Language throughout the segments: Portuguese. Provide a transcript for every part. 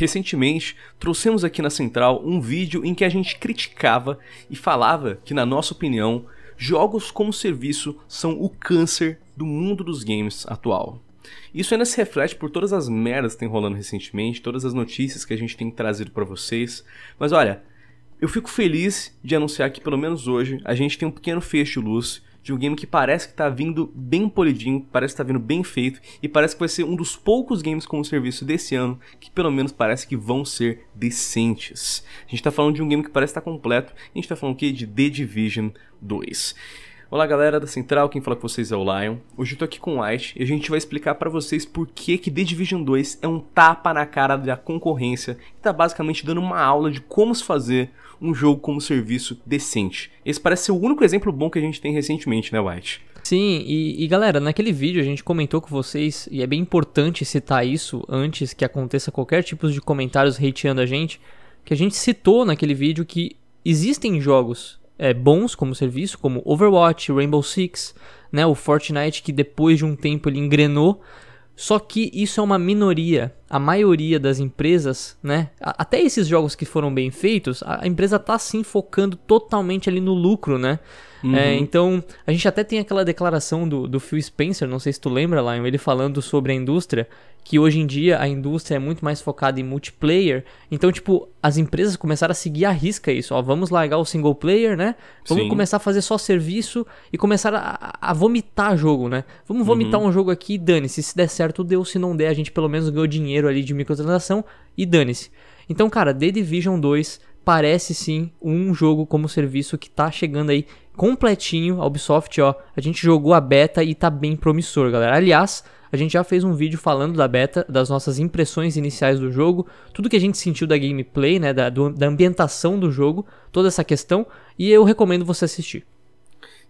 Recentemente, trouxemos aqui na Central um vídeo em que a gente criticava e falava que, na nossa opinião, jogos como serviço são o câncer do mundo dos games atual. Isso ainda se reflete por todas as merdas que tem rolando recentemente, todas as notícias que a gente tem trazido para vocês. Mas olha, eu fico feliz de anunciar que pelo menos hoje a gente tem um pequeno fecho de luz de um game que parece que tá vindo bem polidinho, parece que tá vindo bem feito e parece que vai ser um dos poucos games com o serviço desse ano que pelo menos parece que vão ser decentes. A gente tá falando de um game que parece estar tá completo, a gente tá falando aqui de The Division 2. Olá galera da Central, quem fala com vocês é o Lion. Hoje eu tô aqui com o White e a gente vai explicar para vocês por que que The Division 2 é um tapa na cara da concorrência e tá basicamente dando uma aula de como se fazer um jogo como serviço decente. Esse parece ser o único exemplo bom que a gente tem recentemente, né White? Sim, e, e, galera, naquele vídeo a gente comentou com vocês, e é bem importante citar isso antes que aconteça qualquer tipo de comentários hateando a gente, que a gente citou naquele vídeo que existem jogos é, bons como serviço, como Overwatch, Rainbow Six, né, o Fortnite, que depois de um tempo ele engrenou. Só que isso é uma minoria. A maioria das empresas, né? Até esses jogos que foram bem feitos, a empresa tá sim focando totalmente ali no lucro, né? É, uhum. É, então, a gente até tem aquela declaração do, do Phil Spencer, não sei se tu lembra, lá ele falando sobre a indústria, que hoje em dia a indústria é muito mais focada em multiplayer. Então, tipo, as empresas começaram a seguir a risca isso. Ó, vamos largar o single player, né? Vamos Sim. começar a fazer só serviço e começar a, a vomitar jogo, né? Vamos vomitar uhum. um jogo aqui e dane-se. Se der certo, deu. Se não der, a gente pelo menos ganhou dinheiro ali de microtransação e dane-se. Então, cara, The Division 2 parece sim um jogo como serviço que tá chegando aí completinho. A Ubisoft, ó, a gente jogou a beta e tá bem promissor, galera. Aliás, a gente já fez um vídeo falando da beta, das nossas impressões iniciais do jogo, tudo que a gente sentiu da gameplay, né, da, do, da ambientação do jogo, toda essa questão, e eu recomendo você assistir.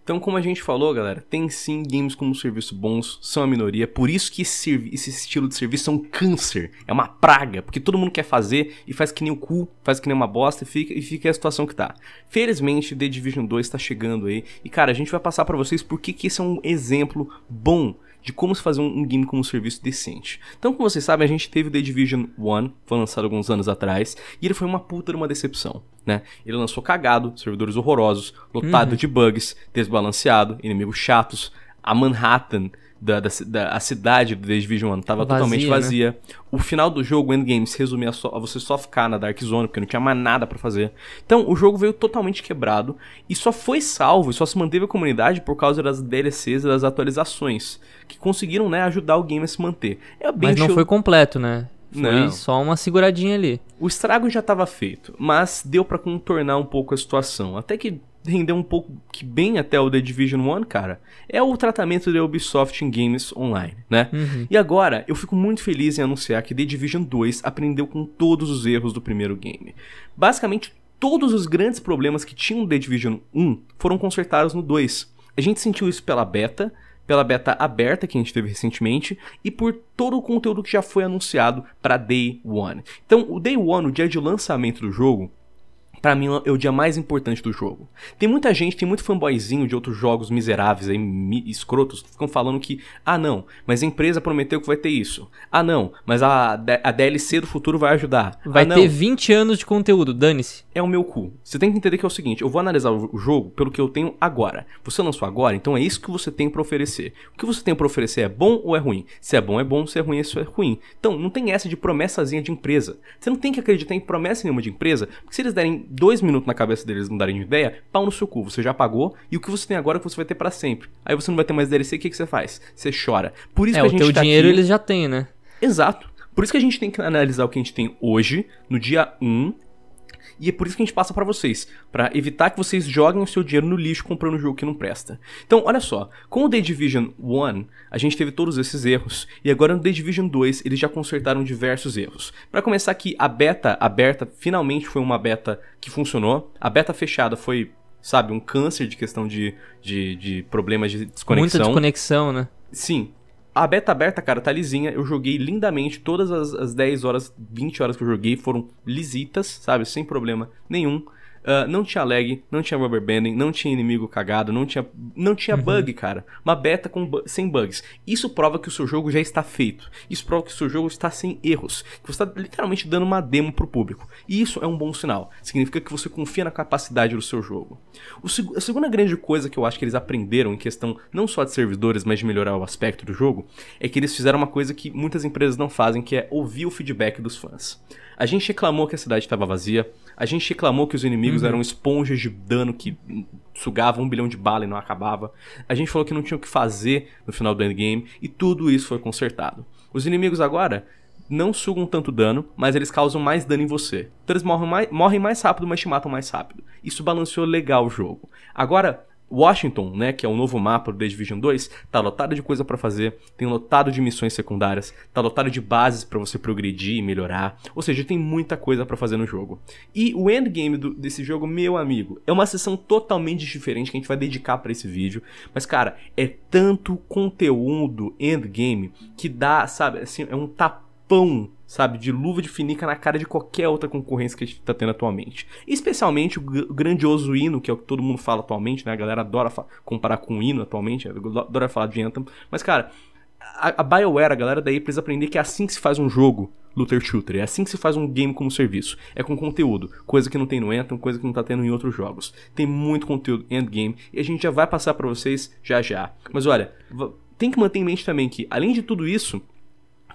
Então, como a gente falou, galera, tem sim games como serviço bons, são a minoria. Por isso que esse, esse estilo de serviço é um câncer, é uma praga, porque todo mundo quer fazer e faz que nem o cu, faz que nem uma bosta e fica, e fica a situação que tá. Felizmente, The Division 2 tá chegando aí. E, cara, a gente vai passar para vocês por que, que esse é um exemplo bom de como se fazer um game como um serviço decente. Então, como vocês sabem, a gente teve o The Division 1, foi lançado alguns anos atrás, e ele foi uma puta de uma decepção, né? Ele lançou cagado, servidores horrorosos, lotado uhum. de bugs, desbalanceado, inimigos chatos, a Manhattan da, da, da, a cidade do The Division 1 tava vazia, totalmente vazia. Né? O final do jogo, o endgame, se resumia só, a você só ficar na Dark Zone, porque não tinha mais nada para fazer. Então, o jogo veio totalmente quebrado e só foi salvo, e só se manteve a comunidade por causa das DLCs e das atualizações, que conseguiram, né, ajudar o game a se manter. É Mas não show... foi completo, né? Foi não. só uma seguradinha ali. O estrago já estava feito, mas deu para contornar um pouco a situação. Até que rendeu um pouco que bem até o The Division 1, cara, é o tratamento da Ubisoft em games online, né? Uhum. E agora, eu fico muito feliz em anunciar que The Division 2 aprendeu com todos os erros do primeiro game. Basicamente, todos os grandes problemas que tinham The Division 1 foram consertados no 2. A gente sentiu isso pela beta, pela beta aberta que a gente teve recentemente e por todo o conteúdo que já foi anunciado para Day One. Então, o Day One, o dia de lançamento do jogo, para mim é o dia mais importante do jogo. Tem muita gente, tem muito fanboyzinho de outros jogos miseráveis aí, escrotos, que ficam falando que, ah não, mas a empresa prometeu que vai ter isso. Ah não, mas a, a DLC do futuro vai ajudar. Ah, vai ah, ter 20 anos de conteúdo, dane-se. É o meu cu. Você tem que entender que é o seguinte, eu vou analisar o jogo pelo que eu tenho agora. Você lançou agora, então é isso que você tem para oferecer. O que você tem para oferecer é bom ou é ruim? Se é bom é bom, se é ruim isso é, é ruim. Então, não tem essa de promessazinha de empresa. Você não tem que acreditar em promessa nenhuma de empresa, porque se eles derem dois minutos na cabeça deles não darem ideia, pau no seu cu, você já pagou, e o que você tem agora é que você vai ter para sempre. Aí você não vai ter mais DLC, o que, que você faz? Você chora. Por isso é, que a gente o teu tá dinheiro aqui... eles já têm, né? Exato. Por isso que a gente tem que analisar o que a gente tem hoje, no dia 1, e é por isso que a gente passa para vocês, para evitar que vocês joguem o seu dinheiro no lixo comprando um jogo que não presta. Então, olha só, com o The Division 1, a gente teve todos esses erros, e agora no The Division 2 eles já consertaram diversos erros. Para começar aqui, a beta aberta finalmente foi uma beta que funcionou, a beta fechada foi, sabe, um câncer de questão de, de, de problemas de desconexão. Muita desconexão, né? Sim, a beta aberta, cara, tá lisinha. Eu joguei lindamente. Todas as, as 10 horas, 20 horas que eu joguei foram lisitas, sabe? Sem problema nenhum. Uh, não tinha lag, não tinha rubber banding, não tinha inimigo cagado, não tinha, não tinha uhum. bug, cara. Uma beta com bu sem bugs. Isso prova que o seu jogo já está feito. Isso prova que o seu jogo está sem erros. Que você está literalmente dando uma demo pro público. E isso é um bom sinal. Significa que você confia na capacidade do seu jogo. Seg a segunda grande coisa que eu acho que eles aprenderam em questão não só de servidores, mas de melhorar o aspecto do jogo, é que eles fizeram uma coisa que muitas empresas não fazem, que é ouvir o feedback dos fãs. A gente reclamou que a cidade estava vazia, a gente reclamou que os inimigos uhum. eram esponjas de dano que sugavam um bilhão de bala e não acabava. A gente falou que não tinha o que fazer no final do endgame e tudo isso foi consertado. Os inimigos agora não sugam tanto dano, mas eles causam mais dano em você. Então eles morrem mais, morrem mais rápido, mas te matam mais rápido. Isso balanceou legal o jogo. Agora, Washington, né, que é o novo mapa do The Division 2, tá lotado de coisa para fazer, tem lotado de missões secundárias, tá lotado de bases para você progredir e melhorar, ou seja, tem muita coisa para fazer no jogo. E o endgame do, desse jogo, meu amigo, é uma sessão totalmente diferente que a gente vai dedicar para esse vídeo, mas cara, é tanto conteúdo endgame que dá, sabe, assim, é um tapão sabe? De luva de finica na cara de qualquer outra concorrência que a gente tá tendo atualmente. Especialmente o grandioso hino, que é o que todo mundo fala atualmente, né? A galera adora comparar com o hino atualmente, é, adora falar de Anthem. Mas, cara, a, a BioWare, a galera daí precisa aprender que é assim que se faz um jogo looter shooter, é assim que se faz um game como serviço, é com conteúdo, coisa que não tem no Anthem, coisa que não tá tendo em outros jogos. Tem muito conteúdo endgame e a gente já vai passar para vocês já já. Mas olha, tem que manter em mente também que além de tudo isso,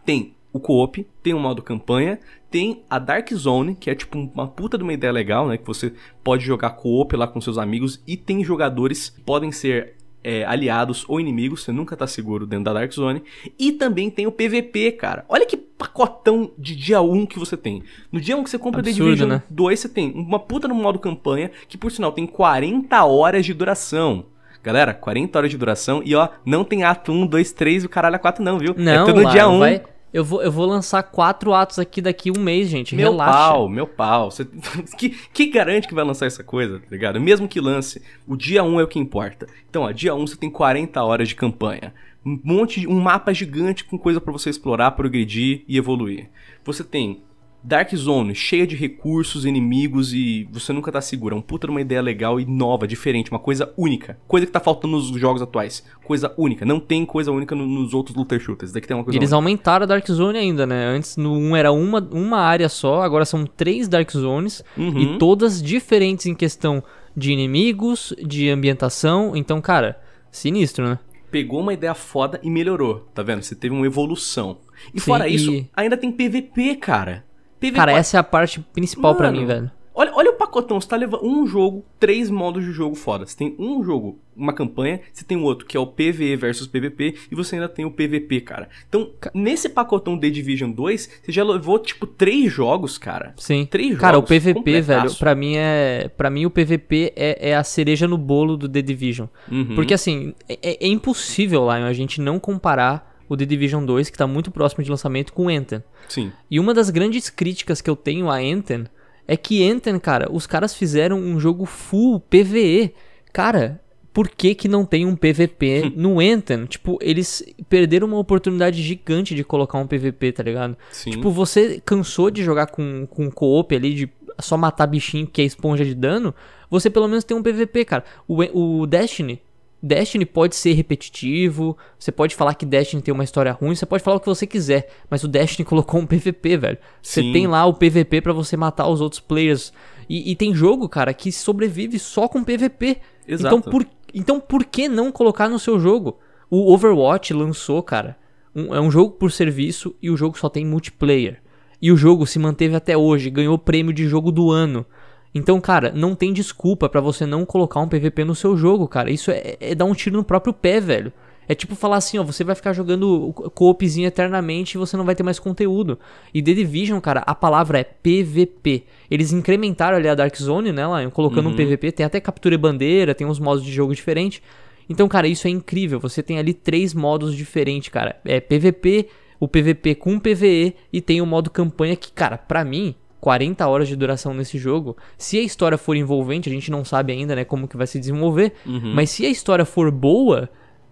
tem o co-op, tem o um modo campanha, tem a Dark Zone, que é tipo uma puta de uma ideia legal, né? Que você pode jogar co-op lá com seus amigos e tem jogadores que podem ser é, aliados ou inimigos, você nunca tá seguro dentro da Dark Zone. E também tem o PVP, cara. Olha que pacotão de dia 1 que você tem. No dia 1 que você compra Absurdo, The Division né? 2, você tem uma puta no modo campanha, que por sinal tem 40 horas de duração. Galera, 40 horas de duração e ó, não tem ato 1, 2, 3 e o caralho a 4 não, viu? É não, é tudo no lá, dia 1. Vai... Eu vou, eu vou lançar quatro atos aqui daqui um mês, gente. Meu Relaxa. pau, meu pau. Você, que, que garante que vai lançar essa coisa, tá ligado? Mesmo que lance, o dia 1 um é o que importa. Então, ó, dia 1 um você tem 40 horas de campanha. Um monte, um mapa gigante com coisa para você explorar, progredir e evoluir. Você tem Dark Zone, cheia de recursos, inimigos e você nunca tá seguro. É um puta uma ideia legal e nova, diferente, uma coisa única. Coisa que tá faltando nos jogos atuais. Coisa única. Não tem coisa única no, nos outros looter shooters. Daqui tem uma coisa Eles única. aumentaram a Dark Zone ainda, né? Antes no 1 era uma, uma área só, agora são três Dark Zones uhum. e todas diferentes em questão de inimigos, de ambientação. Então, cara, sinistro, né? Pegou uma ideia foda e melhorou, tá vendo? Você teve uma evolução. E Sim, fora isso, e... ainda tem PVP, cara. Cara, essa é a parte principal para mim, velho. Olha, olha o pacotão, você tá levando um jogo, três modos de jogo foda. Você tem um jogo, uma campanha, você tem outro que é o PvE versus PvP e você ainda tem o PvP, cara. Então, nesse pacotão The Division 2, você já levou tipo três jogos, cara. Sim. Três cara, jogos. Cara, o PvP, velho, para mim é, para mim o PvP é, é, a cereja no bolo do The Division. Uhum. Porque assim, é, é impossível lá a gente não comparar o The Division 2, que está muito próximo de lançamento, com Anthem. Sim. E uma das grandes críticas que eu tenho a Anthem é que Anthem, cara, os caras fizeram um jogo full PVE. Cara, por que, que não tem um PVP hum. no Anthem? Tipo, eles perderam uma oportunidade gigante de colocar um PVP, tá ligado? Sim. Tipo, você cansou de jogar com, com co-op ali, de só matar bichinho que é esponja de dano? Você pelo menos tem um PVP, cara. O, o Destiny Destiny pode ser repetitivo, você pode falar que Destiny tem uma história ruim, você pode falar o que você quiser, mas o Destiny colocou um PVP, velho. Você Sim. tem lá o PVP para você matar os outros players. E, e, tem jogo, cara, que sobrevive só com PVP. Então Exato. Então por, então por que não colocar no seu jogo? O Overwatch lançou, cara. Um, é um jogo por serviço e o jogo só tem multiplayer. E o jogo se manteve até hoje, ganhou o prêmio de jogo do ano. Então, cara, não tem desculpa para você não colocar um PVP no seu jogo, cara. Isso é, é dar um tiro no próprio pé, velho. É tipo falar assim, ó, você vai ficar jogando co eternamente e você não vai ter mais conteúdo. E The Division, cara, a palavra é PVP. Eles incrementaram ali a Dark Zone, né, lá, colocando uhum. um PVP, tem até captura e bandeira, tem uns modos de jogo diferentes. Então, cara, isso é incrível. Você tem ali três modos diferentes, cara. É PVP, o PVP com PVE e tem o modo campanha que, cara, pra mim, 40 horas de duração nesse jogo. Se a história for envolvente, a gente não sabe ainda, né, como que vai se desenvolver, uhum. mas se a história for boa,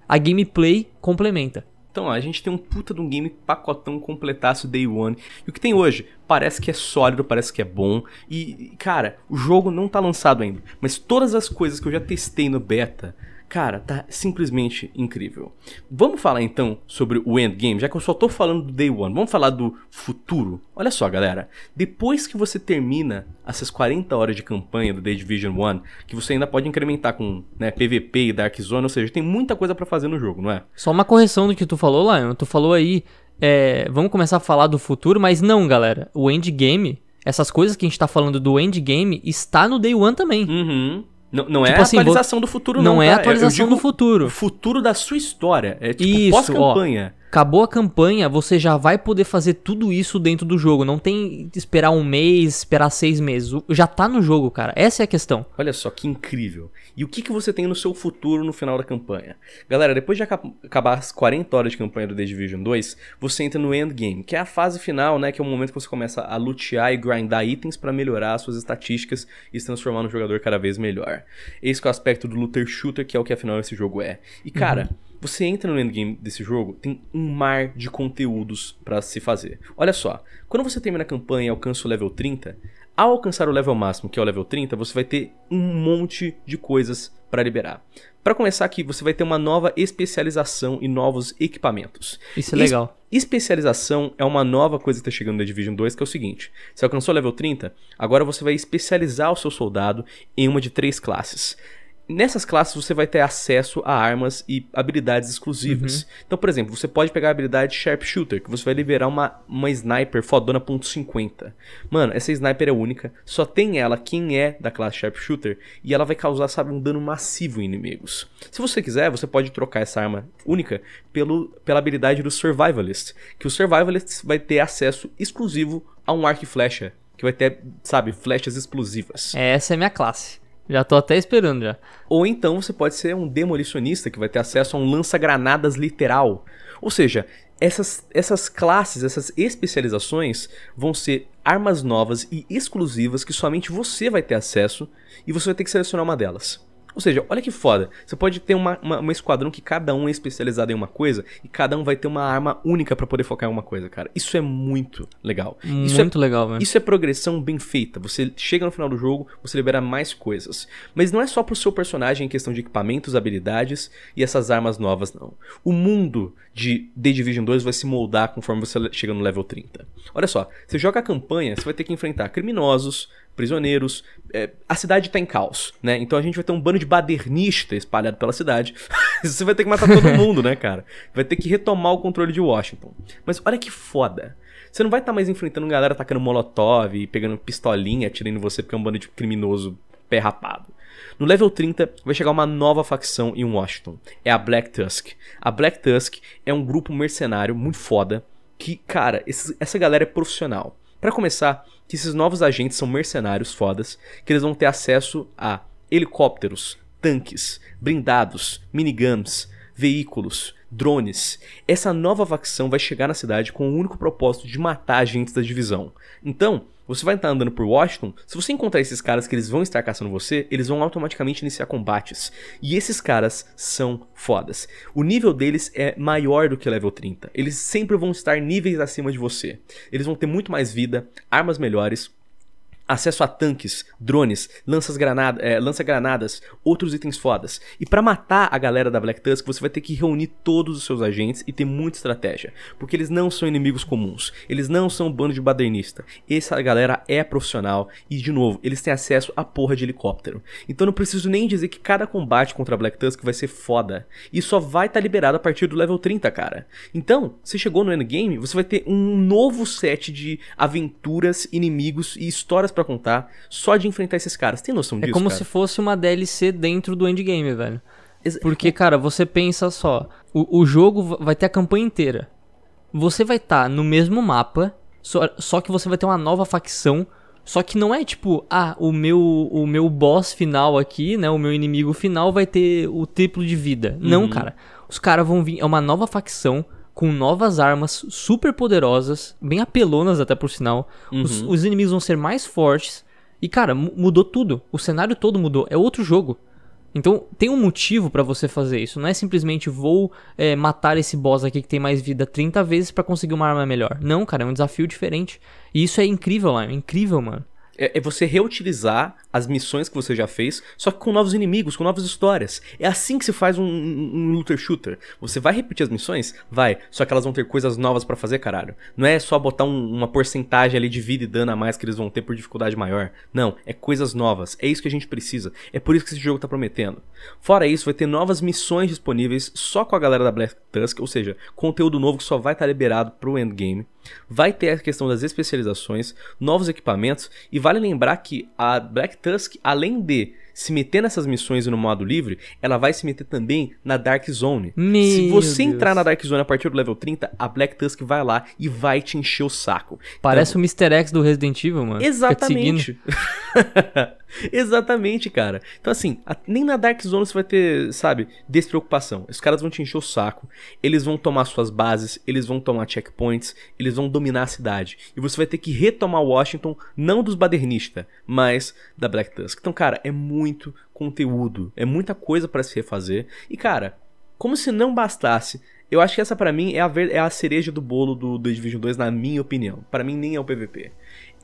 a gameplay complementa. Então, a gente tem um puta de um game pacotão completaço Day One. E o que tem hoje parece que é sólido, parece que é bom. E, cara, o jogo não tá lançado ainda. Mas todas as coisas que eu já testei no beta Cara, tá simplesmente incrível. Vamos falar então sobre o endgame, já que eu só tô falando do day one. Vamos falar do futuro. Olha só, galera. Depois que você termina essas 40 horas de campanha do The Division 1, que você ainda pode incrementar com né, PVP e Dark Zone, ou seja, tem muita coisa para fazer no jogo, não é? Só uma correção do que tu falou, Lion. Tu falou aí, é, vamos começar a falar do futuro, mas não, galera. O endgame essas coisas que a gente tá falando do endgame está no Day One também. Uhum. Não, não é tipo é assim, atualização vou... do futuro, não. Não é tá? atualização do futuro. Futuro da sua história. É tipo pós-campanha acabou a campanha, você já vai poder fazer tudo isso dentro do jogo. Não tem esperar um mês, esperar seis meses. Já tá no jogo, cara. Essa é a questão. Olha só que incrível. E o que, que você tem no seu futuro no final da campanha? Galera, depois de acabar as 40 horas de campanha do The Division 2, você entra no endgame, que é a fase final, né? Que é o momento que você começa a lutear e grindar itens para melhorar suas estatísticas e se transformar no jogador cada vez melhor. Esse é o aspecto do looter shooter, que é o que afinal esse jogo é. E cara. Uhum você entra no endgame desse jogo, tem um mar de conteúdos para se fazer. Olha só, quando você termina a campanha e alcança o level 30, ao alcançar o level máximo, que é o level 30, você vai ter um monte de coisas para liberar. Para começar aqui, você vai ter uma nova especialização e novos equipamentos. Isso é legal. Es especialização é uma nova coisa que está chegando na Division 2, que é o seguinte: você alcançou o level 30, agora você vai especializar o seu soldado em uma de três classes. Nessas classes você vai ter acesso a armas e habilidades exclusivas. Uhum. Então, por exemplo, você pode pegar a habilidade Sharpshooter, que você vai liberar uma, uma sniper fodona .50. Mano, essa sniper é única, só tem ela quem é da classe Sharpshooter e ela vai causar, sabe, um dano massivo em inimigos. Se você quiser, você pode trocar essa arma única pelo, pela habilidade do Survivalist, que o Survivalist vai ter acesso exclusivo a um arco e flecha, que vai ter, sabe, flechas explosivas. É, essa é minha classe. Já tô até esperando já. Ou então você pode ser um demolicionista que vai ter acesso a um lança-granadas literal. Ou seja, essas, essas classes, essas especializações vão ser armas novas e exclusivas que somente você vai ter acesso e você vai ter que selecionar uma delas. Ou seja, olha que foda. Você pode ter uma, uma, uma, esquadrão que cada um é especializado em uma coisa e cada um vai ter uma arma única para poder focar em uma coisa, cara. Isso é muito legal. Muito isso é, legal, Isso é progressão bem feita. Você chega no final do jogo, você libera mais coisas. Mas não é só pro seu personagem em questão de equipamentos, habilidades e essas armas novas, não. O mundo de The Division 2 vai se moldar conforme você chega no level 30. Olha só, você joga a campanha, você vai ter que enfrentar criminosos, prisioneiros. É, a cidade tá em caos, né? Então a gente vai ter um bando de badernista espalhado pela cidade. Você vai ter que matar todo mundo, né, cara? Vai ter que retomar o controle de Washington. Mas olha que foda. Você não vai estar tá mais enfrentando galera atacando molotov, e pegando pistolinha, atirando em você porque é um bando de criminoso pé rapado. No level 30 vai chegar uma nova facção em Washington. É a Black Tusk. A Black Tusk é um grupo mercenário muito foda que, cara, esse, essa galera é profissional. Para começar, que esses novos agentes são mercenários fodas, que eles vão ter acesso a helicópteros, tanques, blindados, miniguns, veículos, drones. Essa nova facção vai chegar na cidade com o único propósito de matar agentes da divisão. Então, você vai estar andando por Washington, se você encontrar esses caras que eles vão estar caçando você, eles vão automaticamente iniciar combates. E esses caras são fodas. O nível deles é maior do que level 30. Eles sempre vão estar níveis acima de você. Eles vão ter muito mais vida, armas melhores, acesso a tanques, drones, lanças-granadas, é, eh, lança outros itens fodas. E para matar a galera da Black Tusk, você vai ter que reunir todos os seus agentes e ter muita estratégia, porque eles não são inimigos comuns, eles não são um bando de badernista. Essa galera é profissional e de novo, eles têm acesso a porra de helicóptero. Então não preciso nem dizer que cada combate contra a Black Tusk vai ser foda e só vai estar tá liberado a partir do level 30, cara. Então, você chegou no endgame, você vai ter um novo set de aventuras, inimigos e histórias histórias para contar só de enfrentar esses caras. Tem noção é disso? É como cara? se fosse uma DLC dentro do endgame, velho. Ex Porque, cara, você pensa só: o, o, jogo vai ter a campanha inteira. Você vai estar tá no mesmo mapa, só, só que você vai ter uma nova facção. Só que não é tipo, ah, o meu, o meu boss final aqui, né? O meu inimigo final vai ter o triplo de vida. Uhum. Não, cara. Os caras vão vir. É uma nova facção com novas armas super poderosas, bem apelonas até por sinal. Uhum. Os, os, inimigos vão ser mais fortes. E cara, mudou tudo. O cenário todo mudou. É outro jogo. Então tem um motivo para você fazer isso. Não é simplesmente vou é, matar esse boss aqui que tem mais vida 30 vezes para conseguir uma arma melhor. Não, cara, é um desafio diferente. E isso é incrível, lá, é incrível, mano. É, é, você reutilizar as missões que você já fez, só que com novos inimigos, com novas histórias. É assim que se faz um, um looter shooter. Você vai repetir as missões? Vai. Só que elas vão ter coisas novas para fazer, caralho. Não é só botar um, uma porcentagem ali de vida e dano a mais que eles vão ter por dificuldade maior. Não. É coisas novas. É isso que a gente precisa. É por isso que esse jogo tá prometendo. Fora isso, vai ter novas missões disponíveis só com a galera da Black Tusk, ou seja, conteúdo novo que só vai estar tá liberado pro endgame. Vai ter a questão das especializações, novos equipamentos, e vale lembrar que a Black Tusk, além de se meter nessas missões no modo livre, ela vai se meter também na Dark Zone. Meu se você Deus. entrar na Dark Zone a partir do level 30, a Black Tusk vai lá e vai te encher o saco. Parece então, o Mr. X do Resident Evil, mano. Exatamente. exatamente, cara. Então, assim, nem na Dark Zone você vai ter, sabe, despreocupação. Os caras vão te encher o saco, eles vão tomar suas bases, eles vão tomar checkpoints, eles vão dominar a cidade. E você vai ter que retomar Washington, não dos Badernistas, mas da Black Tusk. Então, cara, é muito muito conteúdo, é muita coisa para se refazer. E cara, como se não bastasse, eu acho que essa para mim é a, é a cereja do bolo do, do Division 2, na minha opinião. Para mim nem é o PVP.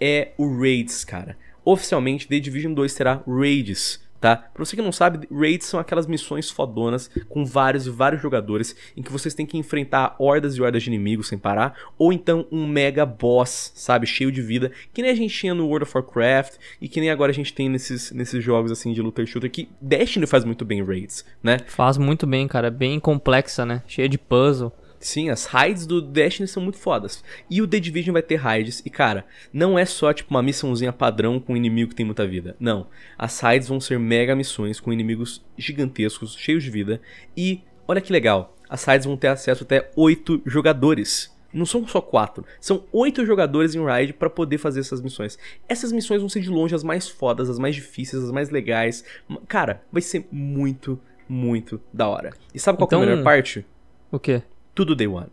É o Raids, cara. Oficialmente, The Division 2 será Raids tá? Pra você que não sabe, raids são aquelas missões fodonas com vários e vários jogadores em que vocês têm que enfrentar hordas e hordas de inimigos sem parar, ou então um mega boss, sabe, cheio de vida, que nem a gente tinha no World of Warcraft e que nem agora a gente tem nesses, nesses jogos assim de luta e shooter que Destiny faz muito bem raids, né? Faz muito bem, cara, bem complexa, né? Cheia de puzzle. Sim, as raids do Destiny são muito fodas. E o The Division vai ter raids. E, cara, não é só tipo uma missãozinha padrão com um inimigo que tem muita vida. Não. As raids vão ser mega missões com inimigos gigantescos, cheios de vida. E, olha que legal, as raids vão ter acesso até 8 jogadores. Não são só quatro, são oito jogadores em raid para poder fazer essas missões. Essas missões vão ser de longe as mais fodas, as mais difíceis, as mais legais. Cara, vai ser muito, muito da hora. E sabe qual então, é a então, melhor parte? O quê? tudo day one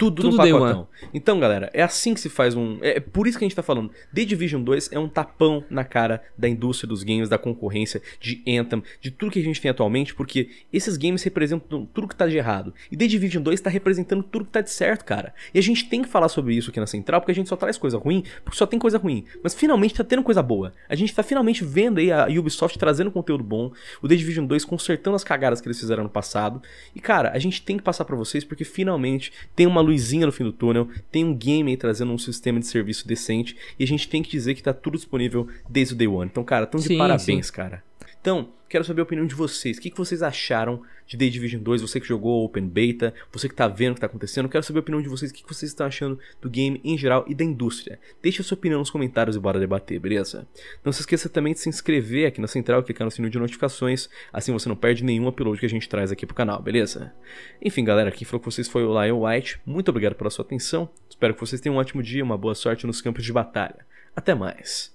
tudo, tudo no pacotão. Então, galera, é assim que se faz um. É, é por isso que a gente tá falando. The Division 2 é um tapão na cara da indústria dos games, da concorrência, de Anthem, de tudo que a gente tem atualmente, porque esses games representam tudo que tá de errado. E The Division 2 tá representando tudo que tá de certo, cara. E a gente tem que falar sobre isso aqui na Central, porque a gente só traz coisa ruim, porque só tem coisa ruim. Mas finalmente tá tendo coisa boa. A gente tá finalmente vendo aí a Ubisoft trazendo conteúdo bom, o The Division 2 consertando as cagadas que eles fizeram no passado. E, cara, a gente tem que passar para vocês, porque finalmente tem uma luz luzinha no fim do túnel, tem um game aí trazendo um sistema de serviço decente e a gente tem que dizer que tá tudo disponível desde o day one. Então, cara, tão de sim, parabéns, sim. cara. Então, quero saber a opinião de vocês. O que, vocês acharam de The Division 2? Você que jogou Open Beta, você que está vendo o que está acontecendo, quero saber a opinião de vocês. O que, vocês estão achando do game em geral e da indústria? Deixe a sua opinião nos comentários e bora debater, beleza? Não se esqueça também de se inscrever aqui na central, e clicar no sininho de notificações, assim você não perde nenhum upload que a gente traz aqui pro canal, beleza? Enfim, galera, quem falou com vocês foi o Lion White. Muito obrigado pela sua atenção. Espero que vocês tenham um ótimo dia, uma boa sorte nos campos de batalha. Até mais!